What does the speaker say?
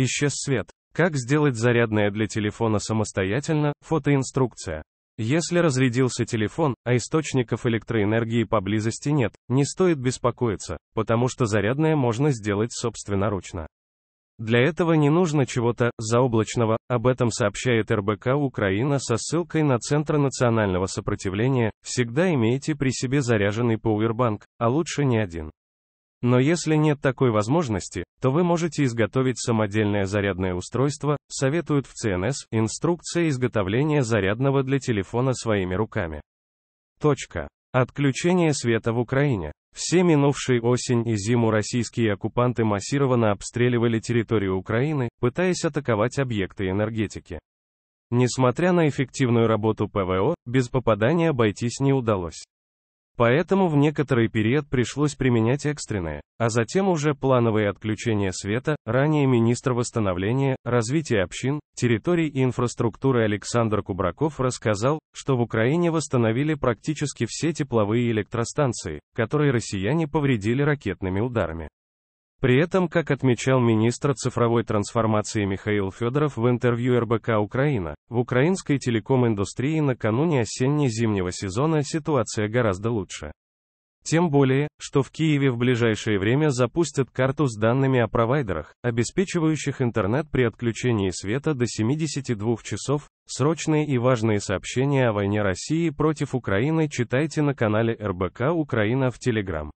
Исчез свет. Как сделать зарядное для телефона самостоятельно? Фотоинструкция. Если разрядился телефон, а источников электроэнергии поблизости нет, не стоит беспокоиться, потому что зарядное можно сделать собственноручно. Для этого не нужно чего-то заоблачного, об этом сообщает РБК Украина со ссылкой на Центр национального сопротивления, всегда имейте при себе заряженный пауэрбанк, а лучше не один. Но если нет такой возможности, то вы можете изготовить самодельное зарядное устройство, советуют в ЦНС. инструкция изготовления зарядного для телефона своими руками. Точка. Отключение света в Украине. Все минувшие осень и зиму российские оккупанты массированно обстреливали территорию Украины, пытаясь атаковать объекты энергетики. Несмотря на эффективную работу ПВО, без попадания обойтись не удалось. Поэтому в некоторый период пришлось применять экстренное, а затем уже плановые отключения света, ранее министр восстановления, развития общин, территорий и инфраструктуры Александр Кубраков рассказал, что в Украине восстановили практически все тепловые электростанции, которые россияне повредили ракетными ударами. При этом, как отмечал министр цифровой трансформации Михаил Федоров в интервью РБК «Украина», в украинской телеком-индустрии накануне осенне-зимнего сезона ситуация гораздо лучше. Тем более, что в Киеве в ближайшее время запустят карту с данными о провайдерах, обеспечивающих интернет при отключении света до 72 часов. Срочные и важные сообщения о войне России против Украины читайте на канале РБК Украина в Телеграм.